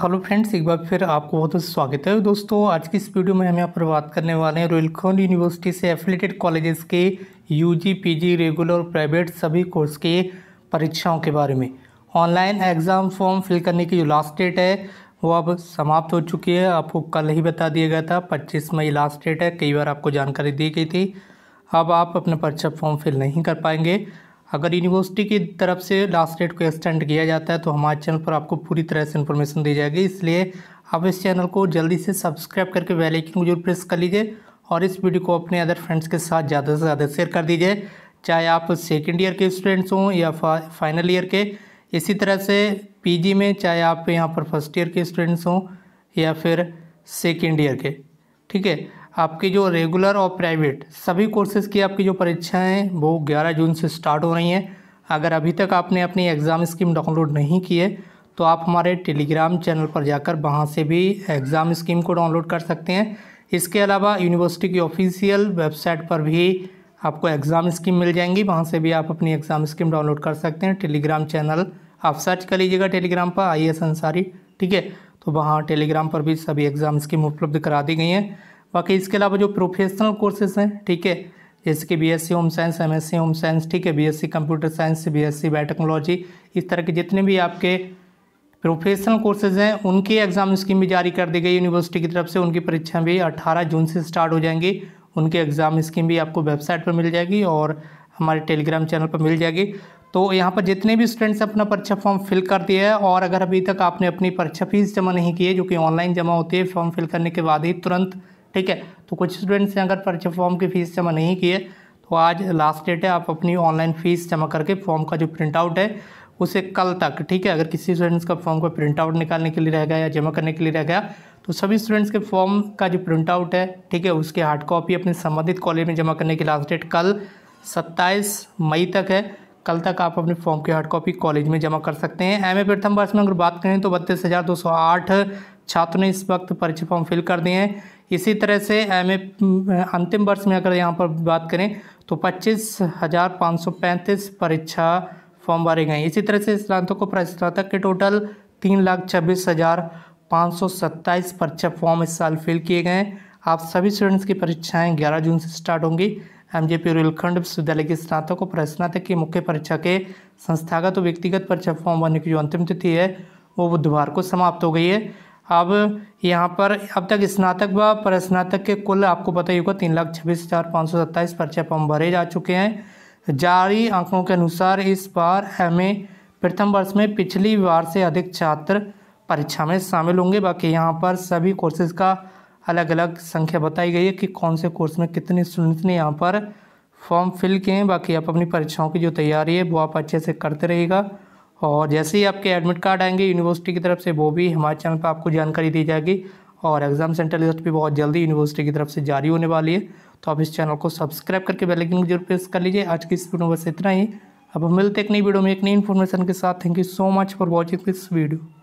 hello friends एक बार फिर आपको बहुत बहुत स्वागत है दोस्तों आज की इस वीडियो में हम यहाँ पर बात करने वाले हैं रोयलखंड यूनिवर्सिटी से एफिलेटेड कॉलेजेस के यूजी पीजी रेगुलर और प्राइवेट सभी कोर्स के परीक्षाओं के बारे में ऑनलाइन एग्ज़ाम फॉर्म फिल करने की जो लास्ट डेट है वो अब समाप्त हो चुकी है आपको कल ही बता दिया गया था पच्चीस मई लास्ट डेट है कई बार आपको जानकारी दी गई थी अब आप अपना पर्चा फॉर्म फिल नहीं कर पाएंगे अगर यूनिवर्सिटी की तरफ से लास्ट डेट को एक्सटेंड किया जाता है तो हमारे चैनल पर आपको पूरी तरह से इन्फॉर्मेशन दी जाएगी इसलिए आप इस चैनल को जल्दी से सब्सक्राइब करके बेल आइकन को जरूर प्रेस कर लीजिए और इस वीडियो को अपने अदर फ्रेंड्स के साथ ज़्यादा से ज़्यादा शेयर कर दीजिए चाहे आप सेकेंड ईयर के स्टूडेंट्स हों या फाइनल ईयर के इसी तरह से पी में चाहे आप यहाँ पर फर्स्ट ईयर के स्टूडेंट्स हों या फिर सेकेंड ईयर के ठीक है आपके जो रेगुलर और प्राइवेट सभी कोर्सेज़ की आपकी जो परीक्षाएं वो 11 जून से स्टार्ट हो रही हैं अगर अभी तक आपने अपनी एग्ज़ाम स्कीम डाउनलोड नहीं की है तो आप हमारे टेलीग्राम चैनल पर जाकर वहाँ से भी एग्ज़ाम स्कीम को डाउनलोड कर सकते हैं इसके अलावा यूनिवर्सिटी की ऑफिशियल वेबसाइट पर भी आपको एग्ज़ाम स्कीम मिल जाएंगी वहाँ से भी आप अपनी एग्ज़ाम स्कीम डाउनलोड कर सकते हैं टेलीग्राम चैनल आप सर्च कर लीजिएगा टेलीग्राम पर आई एस अंसारी ठीक है तो वहाँ टेलीग्राम पर भी सभी एग्ज़ाम स्कीम उपलब्ध करा दी गई हैं बाकी इसके अलावा जो प्रोफेशनल कोर्सेज हैं ठीक है जैसे कि B S C home science M S C home science ठीक है B S C computer science B S C biotechnology इस तरह के जितने भी आपके प्रोफेशनल कोर्सेज हैं उनकी एग्ज़ाम स्कीम भी जारी कर दी गई यूनिवर्सिटी की तरफ से उनकी परीक्षा भी अट्ठारह जून से स्टार्ट हो जाएंगी उनकी एग्ज़ाम स्कीम भी आपको वेबसाइट पर मिल जाएगी और हमारे टेलीग्राम चैनल पर मिल जाएगी तो यहाँ पर जितने भी स्टूडेंट्स अपना परीक्षा फॉर्म फिल कर दिया है और अगर अभी तक आपने अपनी परीक्षा फीस जमा नहीं की है जो कि ऑनलाइन जमा होती है फॉर्म फिल करने के बाद ही तुरंत ठीक है तो कुछ स्टूडेंट्स ने अगर पर्चे फॉर्म की फ़ीस जमा नहीं किए तो आज लास्ट डेट है आप अपनी ऑनलाइन फ़ीस जमा करके फॉर्म का जो प्रिंट आउट है उसे कल तक ठीक है अगर किसी स्टूडेंट्स का फॉर्म का प्रिंट आउट निकालने के लिए रह गया या जमा करने के लिए रह गया तो सभी स्टूडेंट्स के फॉर्म का जो प्रिंट आउट है ठीक है उसकी हार्ड कॉपी अपने संबंधित कॉलेज में जमा करने की लास्ट डेट कल सत्ताईस मई तक है कल तक आप अपने फॉर्म की हार्ड कॉपी कॉलेज में जमा कर सकते हैं एम ए प्रथम वर्ष में अगर बात करें तो बत्तीस हज़ार दो सौ आठ छात्रों ने इस वक्त परीक्षा फॉर्म फिल कर दिए हैं इसी तरह से एम अंतिम वर्ष में अगर यहाँ पर बात करें तो पच्चीस हज़ार पाँच सौ पैंतीस परीक्षा फॉर्म भरे गए इसी तरह से स्नातक को स्नातक के टोटल तीन लाख छब्बीस हज़ार पाँच सौ सत्ताईस परीक्षा फॉर्म इस साल फिल किए गए हैं आप सभी स्टूडेंट्स की परीक्षाएं ग्यारह जून से स्टार्ट होंगी एम जे पी रुलखंड विश्वविद्यालय के स्नातक और स्नातक की मुख्य परीक्षा के संस्थागत और व्यक्तिगत परीक्षा फॉर्म भरने की जो अंतिम तिथि है वो बुधवार को समाप्त हो गई है अब यहाँ पर अब तक स्नातक व स्नातक के कुल आपको पता ही होगा तीन लाख छब्बीस हज़ार पाँच सौ सत्ताईस पर्चे फॉर्म भरे जा चुके हैं जारी आंकड़ों के अनुसार इस बार एम प्रथम वर्ष में पिछली बार से अधिक छात्र परीक्षा में शामिल होंगे बाकी यहाँ पर सभी कोर्सेज का अलग अलग संख्या बताई गई है कि कौन से कोर्स में कितने स्टूडेंट्स ने यहाँ पर फॉर्म फिल किए हैं बाकी आप अपनी परीक्षाओं की जो तैयारी है वो आप अच्छे से करते रहिएगा और जैसे ही आपके एडमिट कार्ड आएंगे यूनिवर्सिटी की तरफ से वो भी हमारे चैनल पर आपको जानकारी दी जाएगी और एग्ज़ाम सेंटर लिस्ट भी बहुत जल्दी यूनिवर्सिटी की तरफ से जारी होने वाली है तो आप इस चैनल को सब्सक्राइब करके बेल आइकन जरूर प्रेस कर लीजिए आज की इस वीडियो बस इतना ही अब हम मिलते एक नई वीडियो में एक नई इन्फॉर्मेशन के साथ thank you so much for watching this video